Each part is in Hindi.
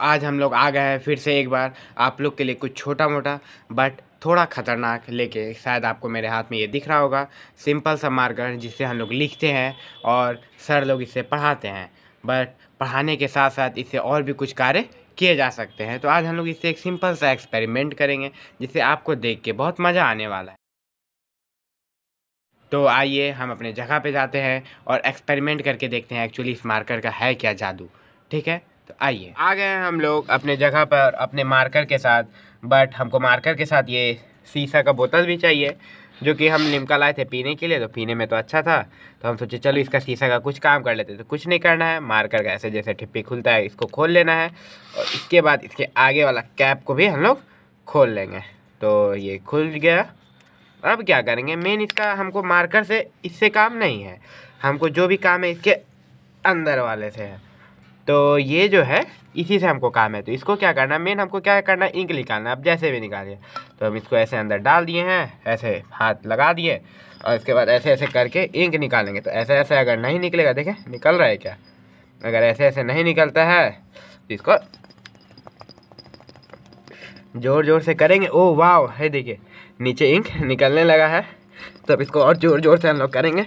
आज हम लोग आ गए हैं फिर से एक बार आप लोग के लिए कुछ छोटा मोटा बट थोड़ा ख़तरनाक लेके शायद आपको मेरे हाथ में ये दिख रहा होगा सिंपल सा मार्कर जिससे हम लोग लिखते हैं और सर लोग इसे पढ़ाते हैं बट पढ़ाने के साथ साथ इससे और भी कुछ कार्य किए जा सकते हैं तो आज हम लोग इससे एक सिंपल सा एक्सपेरिमेंट करेंगे जिसे आपको देख के बहुत मज़ा आने वाला है तो आइए हम अपने जगह पे जाते हैं और एक्सपेरिमेंट करके देखते हैं एक्चुअली इस मार्कर का है क्या जादू ठीक है तो आइए आ गए हैं हम लोग अपने जगह पर अपने मार्कर के साथ बट हमको मार्कर के साथ ये शीशा का बोतल भी चाहिए जो कि हम लिमका लाए थे पीने के लिए तो पीने में तो अच्छा था तो हम सोचे चलो इसका शीशा का कुछ काम कर लेते तो कुछ नहीं करना है मार्कर का ऐसे जैसे ठिप्पी खुलता है इसको खोल लेना है और इसके बाद इसके आगे वाला कैप को भी हम लोग खोल लेंगे तो ये खुल गया अब क्या करेंगे मेन इसका हमको मार्कर से इससे काम नहीं है हमको जो भी काम है इसके अंदर वाले से है तो ये जो है इसी से हमको काम है तो इसको क्या करना है मेन हमको क्या करना है इंक निकालना है अब जैसे भी निकालिए तो हम इसको ऐसे अंदर डाल दिए हैं ऐसे हाथ लगा दिए और इसके बाद ऐसे ऐसे करके इंक निकालेंगे तो ऐसे ऐसे अगर नहीं निकलेगा देखें निकल रहा है क्या अगर ऐसे ऐसे नहीं निकलता है तो इसको ज़ोर ज़ोर से करेंगे ओ वाह है देखिए नीचे इंक निकलने लगा है तब इसको और ज़ोर ज़ोर से हम लोग करेंगे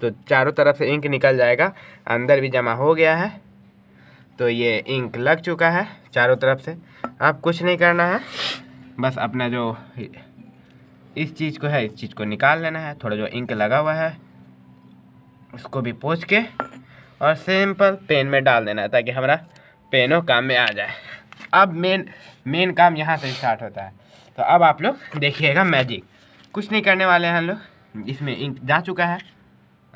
तो चारों तरफ से इंक निकल जाएगा अंदर भी जमा हो गया है तो ये इंक लग चुका है चारों तरफ से अब कुछ नहीं करना है बस अपना जो इस चीज़ को है इस चीज़ को निकाल लेना है थोड़ा जो इंक लगा हुआ है उसको भी पोछ के और सिंपल पेन में डाल देना है ताकि हमारा पेनों काम में आ जाए अब मेन मेन काम यहाँ से स्टार्ट होता है तो अब आप लोग देखिएगा मैजिक कुछ नहीं करने वाले हैं हम लोग इसमें इंक जा चुका है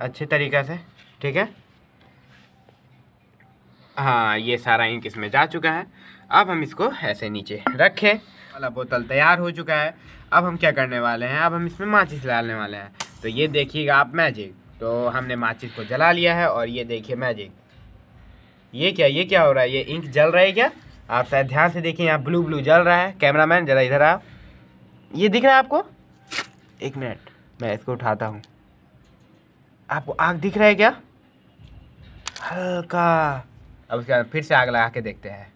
अच्छे तरीक़े से ठीक है हाँ ये सारा इंक इसमें जा चुका है अब हम इसको ऐसे नीचे रखें वाला बोतल तैयार हो चुका है अब हम क्या करने वाले हैं अब हम इसमें माचिस डालने वाले हैं तो ये देखिएगा आप मैजिक तो हमने माचिस को जला लिया है और ये देखिए मैजिक ये क्या ये क्या हो रहा है ये इंक जल रहा है क्या आप शायद ध्यान से देखिए यहाँ ब्लू ब्लू जल रहा है कैमरा मैन ज़रा इधर आओ ये दिख रहा है आपको एक मिनट मैं इसको उठाता हूँ आपको आग दिख रहा है क्या हल्का अब उसके बाद फिर से आग लगा के देखते हैं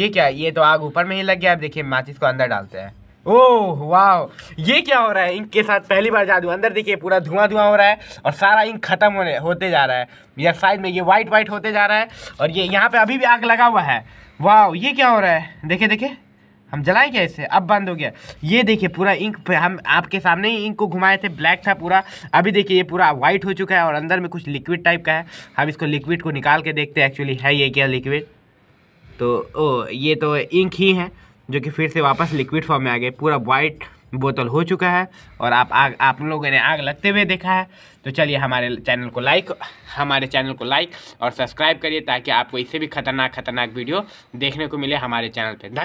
ये क्या ये तो आग ऊपर में ही लग गया आप देखिए माचिस को अंदर डालते हैं ओह वाह ये क्या हो रहा है इंक के साथ पहली बार जादू अंदर देखिए पूरा धुआं धुआं हो रहा है और सारा इंक खत्म होने होते जा रहा है या साइड में ये वाइट वाइट होते जा रहा है और ये यहाँ पे अभी भी आग लगा हुआ है वाह ये क्या हो रहा है देखिए देखिए हम जलाएं क्या इसे अब बंद हो गया ये देखिए पूरा इंक हम आपके सामने ही इंक को घुमाए थे ब्लैक था पूरा अभी देखिए ये पूरा वाइट हो चुका है और अंदर में कुछ लिक्विड टाइप का है हम इसको लिक्विड को निकाल के देखते हैं एक्चुअली है ये क्या लिक्विड तो ओ ये तो इंक ही है जो कि फिर से वापस लिक्विड फॉर्म में आ गए पूरा वाइट बोतल हो चुका है और आप आग आप लोगों ने आग लगते हुए देखा है तो चलिए हमारे चैनल को लाइक हमारे चैनल को लाइक और सब्सक्राइब करिए ताकि आपको इससे भी खतरनाक खतरनाक वीडियो देखने को मिले हमारे चैनल पर